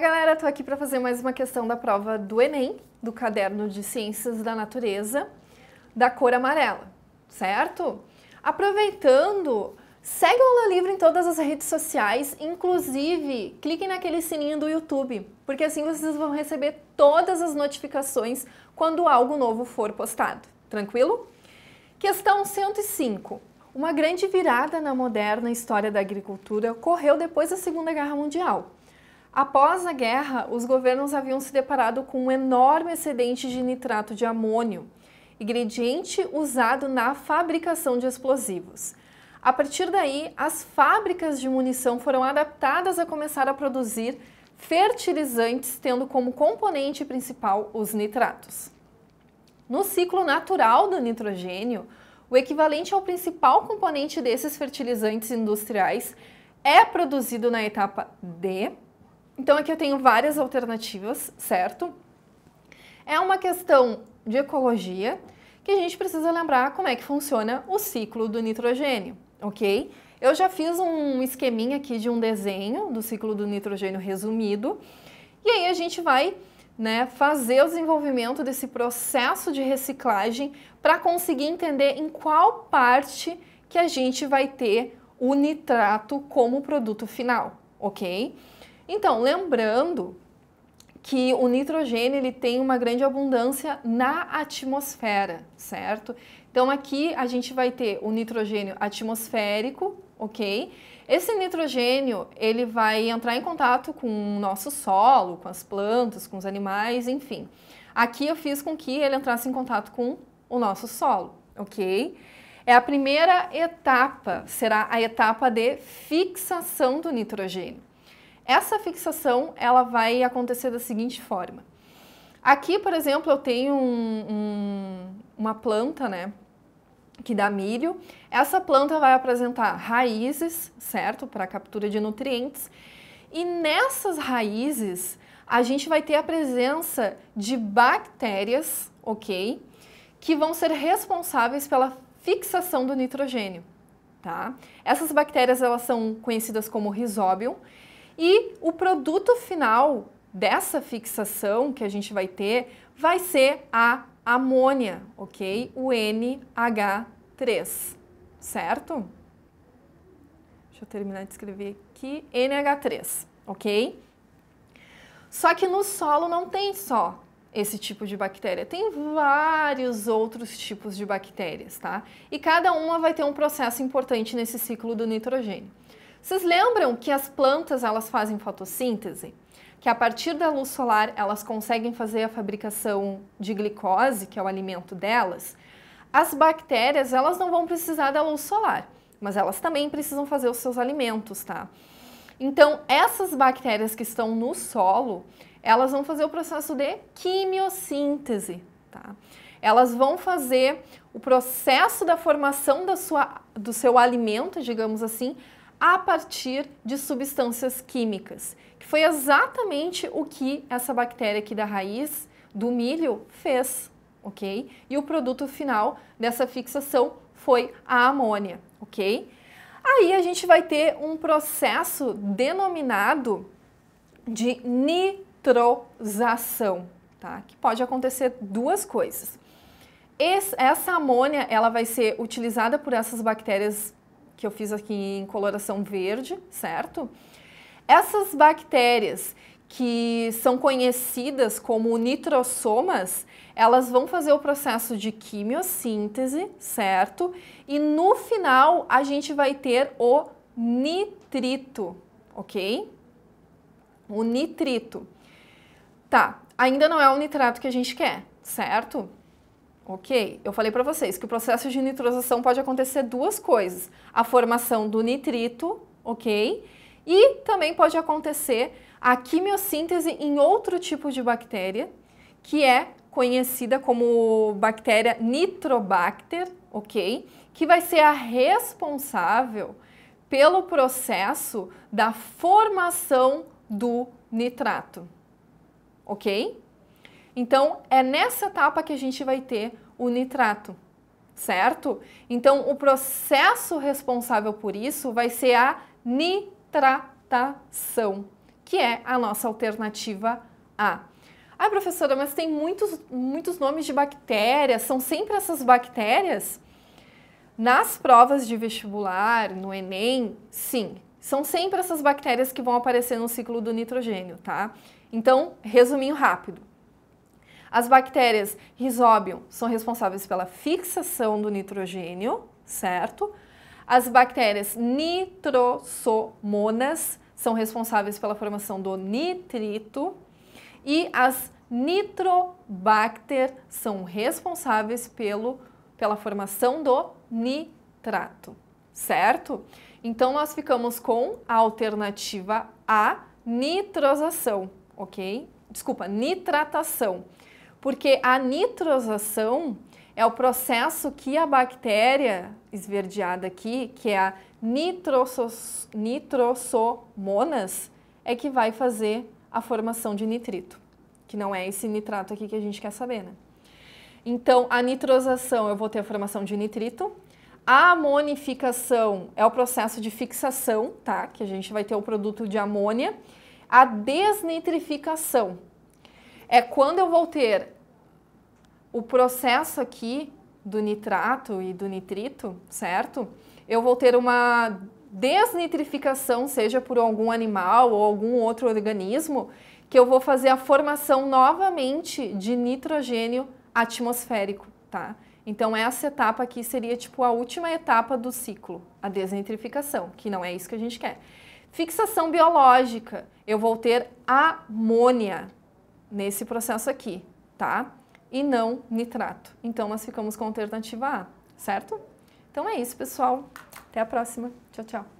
galera, tô aqui para fazer mais uma questão da prova do Enem, do caderno de Ciências da Natureza, da cor amarela, certo? Aproveitando, segue o Aula Livre em todas as redes sociais, inclusive cliquem naquele sininho do YouTube, porque assim vocês vão receber todas as notificações quando algo novo for postado, tranquilo? Questão 105. Uma grande virada na moderna história da agricultura ocorreu depois da Segunda Guerra Mundial Após a guerra, os governos haviam se deparado com um enorme excedente de nitrato de amônio, ingrediente usado na fabricação de explosivos. A partir daí, as fábricas de munição foram adaptadas a começar a produzir fertilizantes, tendo como componente principal os nitratos. No ciclo natural do nitrogênio, o equivalente ao principal componente desses fertilizantes industriais é produzido na etapa D então aqui eu tenho várias alternativas, certo? É uma questão de ecologia que a gente precisa lembrar como é que funciona o ciclo do nitrogênio, ok? Eu já fiz um esqueminha aqui de um desenho do ciclo do nitrogênio resumido e aí a gente vai né, fazer o desenvolvimento desse processo de reciclagem para conseguir entender em qual parte que a gente vai ter o nitrato como produto final, ok? Então, lembrando que o nitrogênio ele tem uma grande abundância na atmosfera, certo? Então aqui a gente vai ter o nitrogênio atmosférico, ok? Esse nitrogênio ele vai entrar em contato com o nosso solo, com as plantas, com os animais, enfim. Aqui eu fiz com que ele entrasse em contato com o nosso solo, ok? É a primeira etapa, será a etapa de fixação do nitrogênio. Essa fixação ela vai acontecer da seguinte forma. Aqui, por exemplo, eu tenho um, um, uma planta, né, que dá milho. Essa planta vai apresentar raízes, certo, para captura de nutrientes. E nessas raízes, a gente vai ter a presença de bactérias, ok, que vão ser responsáveis pela fixação do nitrogênio, tá? Essas bactérias, elas são conhecidas como risóbio e o produto final dessa fixação que a gente vai ter vai ser a amônia, ok? O NH3, certo? Deixa eu terminar de escrever aqui, NH3, ok? Só que no solo não tem só esse tipo de bactéria, tem vários outros tipos de bactérias, tá? E cada uma vai ter um processo importante nesse ciclo do nitrogênio. Vocês lembram que as plantas elas fazem fotossíntese? Que a partir da luz solar elas conseguem fazer a fabricação de glicose, que é o alimento delas? As bactérias elas não vão precisar da luz solar, mas elas também precisam fazer os seus alimentos, tá? Então, essas bactérias que estão no solo, elas vão fazer o processo de quimiossíntese, tá? Elas vão fazer o processo da formação da sua, do seu alimento, digamos assim, a partir de substâncias químicas, que foi exatamente o que essa bactéria aqui da raiz do milho fez, ok? E o produto final dessa fixação foi a amônia, ok? Aí a gente vai ter um processo denominado de nitrosação, tá? Que pode acontecer duas coisas. Esse, essa amônia, ela vai ser utilizada por essas bactérias que eu fiz aqui em coloração verde, certo? Essas bactérias que são conhecidas como nitrossomas, elas vão fazer o processo de quimiossíntese, certo? E no final a gente vai ter o nitrito, ok? O nitrito. Tá, ainda não é o nitrato que a gente quer, certo? Ok, eu falei para vocês que o processo de nitrosação pode acontecer duas coisas: a formação do nitrito, ok? E também pode acontecer a quimiossíntese em outro tipo de bactéria, que é conhecida como bactéria nitrobacter, ok? Que vai ser a responsável pelo processo da formação do nitrato, ok? Então, é nessa etapa que a gente vai ter o nitrato, certo? Então, o processo responsável por isso vai ser a nitratação, que é a nossa alternativa A. Ah, professora, mas tem muitos, muitos nomes de bactérias, são sempre essas bactérias? Nas provas de vestibular, no Enem, sim, são sempre essas bactérias que vão aparecer no ciclo do nitrogênio, tá? Então, resuminho rápido. As bactérias Rhizobium são responsáveis pela fixação do nitrogênio, certo? As bactérias Nitrosomonas são responsáveis pela formação do nitrito e as nitrobacter são responsáveis pelo, pela formação do nitrato, certo? Então nós ficamos com a alternativa A, nitrosação, ok? Desculpa, nitratação porque a nitrosação é o processo que a bactéria esverdeada aqui, que é a Nitrosomonas, é que vai fazer a formação de nitrito, que não é esse nitrato aqui que a gente quer saber, né? Então, a nitrosação eu vou ter a formação de nitrito, a amonificação é o processo de fixação, tá? Que a gente vai ter o produto de amônia. A desnitrificação é quando eu vou ter o processo aqui do nitrato e do nitrito, certo? Eu vou ter uma desnitrificação, seja por algum animal ou algum outro organismo, que eu vou fazer a formação novamente de nitrogênio atmosférico, tá? Então essa etapa aqui seria tipo a última etapa do ciclo, a desnitrificação, que não é isso que a gente quer. Fixação biológica, eu vou ter amônia, nesse processo aqui, tá? E não nitrato. Então, nós ficamos com a alternativa A, certo? Então é isso, pessoal. Até a próxima. Tchau, tchau.